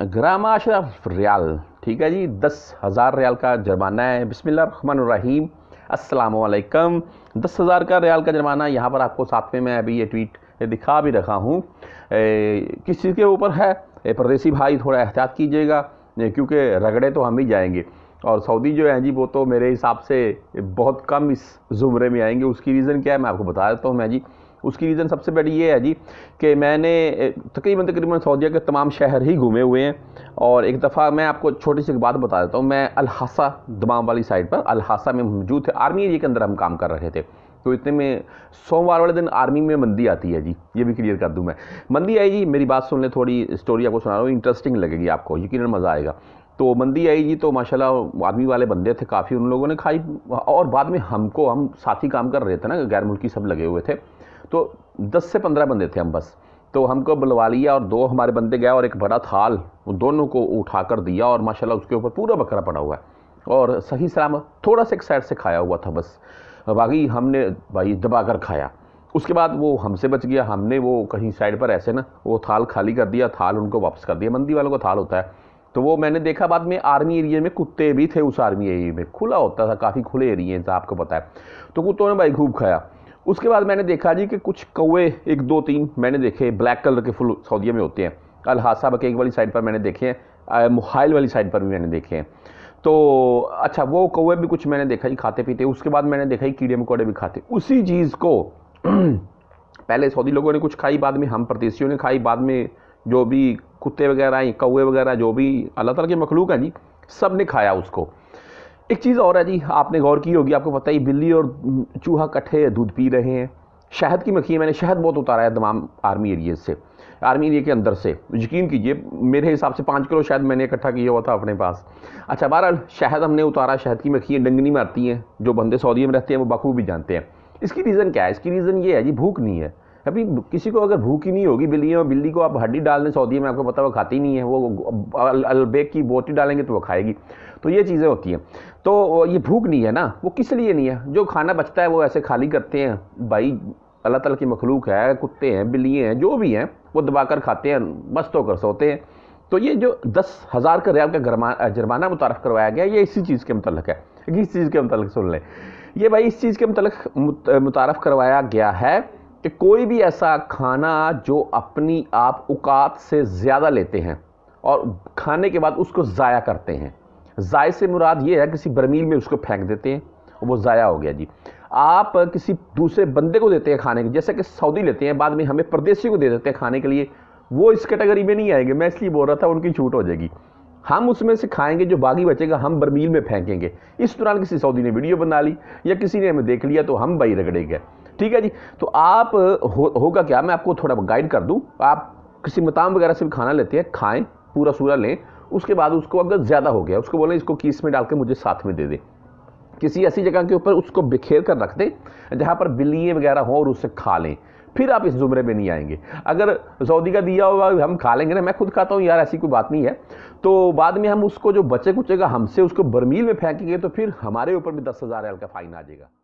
अशरफ रियाल ठीक है जी दस हज़ार रियाल का जुर्माना है रन रहीम असलकम दस हज़ार का रियाल का जुर्माना यहाँ पर आपको साथ में मैं अभी ये ट्वीट दिखा भी रखा हूँ किस चीज़ के ऊपर है परदेसी भाई थोड़ा एहतियात कीजिएगा क्योंकि रगड़े तो हम ही जाएंगे और सऊदी जो है जी वो तो मेरे हिसाब से बहुत कम इस ज़ुमरे में आएंगे उसकी रीज़न क्या है मैं आपको बता देता हूँ मैं जी उसकी रीज़न सबसे बड़ी ये है जी कि मैंने तकरीबन तकरीबन सऊदीया के तमाम शहर ही घूमे हुए हैं और एक दफ़ा मैं आपको छोटी सी बात बता देता हूँ मैं अलहासा दमाम वाली साइड पर अलहासा में मौजूद थे आर्मी एरिया के अंदर हम काम कर रहे थे तो इतने में सोमवार वाले दिन आर्मी में मंदी आती है जी ये भी क्लियर कर दूँ मैं मंदी आई जी मेरी बात सुन लें थोड़ी स्टोरी आपको सुना रहा हूँ इंटरेस्टिंग लगेगी आपको यकीन मज़ा आएगा तो मंदी आई जी तो माशाल्लाह आर्मी वाले बंदे थे काफ़ी उन लोगों ने खाई और बाद में हमको हम साथ ही काम कर रहे थे ना गैर मुल्की सब लगे हुए थे तो दस से पंद्रह बंदे थे हम बस तो हमको बुलवा लिया और दो हमारे बंदे गए और एक बड़ा थाल उन दोनों को उठा कर दिया और माशाल्लाह उसके ऊपर पूरा बकरा पड़ा हुआ है और सही सलाम थोड़ा सा एक साइड से खाया हुआ था बस बाकी हमने भाई दबा कर खाया उसके बाद वो हमसे बच गया हमने वो कहीं साइड पर ऐसे ना वो थाल खाली कर दिया थाल उनको वापस कर दिया मंदी वालों का थाल होता है तो वो मैंने देखा बाद में आर्मी एरिया में कुत्ते भी थे उस आर्मी एरिया में खुला होता था काफ़ी खुले एरिए आपको पता है तो कुत्तों ने भाई खूब खाया उसके बाद मैंने देखा जी कि कुछ कौए एक दो तीन मैंने देखे ब्लैक कलर के फुल सऊदीया में होते हैं अल हादसा बकेक वाली साइड पर मैंने देखे हैं मोहाइल वाली साइड पर भी मैंने देखे हैं तो अच्छा वो कौए भी कुछ मैंने देखा जी खाते पीते उसके बाद मैंने देखा कीड़े मकोड़े भी खाते उसी चीज़ को पहले सऊदी लोगों ने कुछ खाई बाद में हम परदेशियों ने खाई बाद में जो भी कुत्ते वगैरह कौए वगैरह जो भी अल्लाह तला के मखलूक हैं जी सब ने खाया उसको एक चीज़ और है जी आपने गौर की होगी आपको पता ही बिल्ली और चूहा कट्ठे दूध पी रहे हैं शहद की मखी मैंने शहद बहुत उतारा है तमाम आर्मी एरिए से आर्मी एरिया के अंदर से यकीन कीजिए मेरे हिसाब से पाँच किलो शहद मैंने इकट्ठा किया हुआ था अपने पास अच्छा बहरहाल शहद हमने उतारा शहद की मखी डंगनी मारती हैं जो बंदे सऊदी में रहते हैं वो बखूबी जानते हैं इसकी रीज़न क्या है इसकी रीज़न ये है जी भूख नहीं है कभी किसी को अगर भूख ही नहीं होगी बिल्ली और बिल्ली को आप हड्डी डाल दें सऊदी में आपको पता वो खाती नहीं है वो अलबेक की बोटी डालेंगे तो वो खाएगी तो ये चीज़ें होती हैं तो ये भूख नहीं है ना वो किस लिए नहीं है जो खाना बचता है वो ऐसे खाली करते हैं भाई अल्लाह तला की मखलूक है कुत्ते हैं बिल्ली हैं जो भी हैं वो दबा कर खाते हैं मस्त होकर सोते हैं तो ये जो दस हज़ार का रियाल का जुर्माना मुतारफ़ करवाया गया ये इसी चीज़ के मतलब है इस चीज़ के मतलब सुन लें ये भाई इस चीज़ के मतलब मुतारफ़ करवाया गया है कि कोई भी ऐसा खाना जो अपनी आप औकात से ज़्यादा लेते हैं और खाने के बाद उसको ज़ाया करते हैं ज़ाय से मुराद ये है किसी बर्मील में उसको फेंक देते हैं वो ज़ाया हो गया जी आप किसी दूसरे बंदे को देते हैं खाने के जैसे कि सऊदी लेते हैं बाद में हमें परदेसी को दे देते हैं खाने के लिए वो इस कैटेगरी में नहीं आएंगे मैं इसलिए बोल रहा था उनकी छूट हो जाएगी हम उसमें से खाएंगे जो बागी बचेगा हम बर्मील में फेंकेंगे इस दौरान किसी सऊदी ने वीडियो बना ली या किसी ने हमें देख लिया तो हम भाई रगड़े गए ठीक है जी तो आप हो, होगा क्या मैं आपको थोड़ा गाइड कर दूँ आप किसी मताम वगैरह से भी खाना लेते हैं खाएँ पूरा सूरा लें उसके बाद उसको अगर ज़्यादा हो गया उसको बोलें इसको कीस में डाल के मुझे साथ में दे दें किसी ऐसी जगह के ऊपर उसको बिखेर कर रख दें जहाँ पर बिल्लियाँ वगैरह हों और उसे खा लें फिर आप इस जुमरे में नहीं आएंगे अगर सऊदी का दिया हुआ हम खा लेंगे ना मैं खुद खाता हूँ यार ऐसी कोई बात नहीं है तो बाद में हम उसको जो बचे कुचेगा हमसे उसको बर्मील में फेंकेंगे तो फिर हमारे ऊपर भी दस हज़ार का फ़ाइन आ जाएगा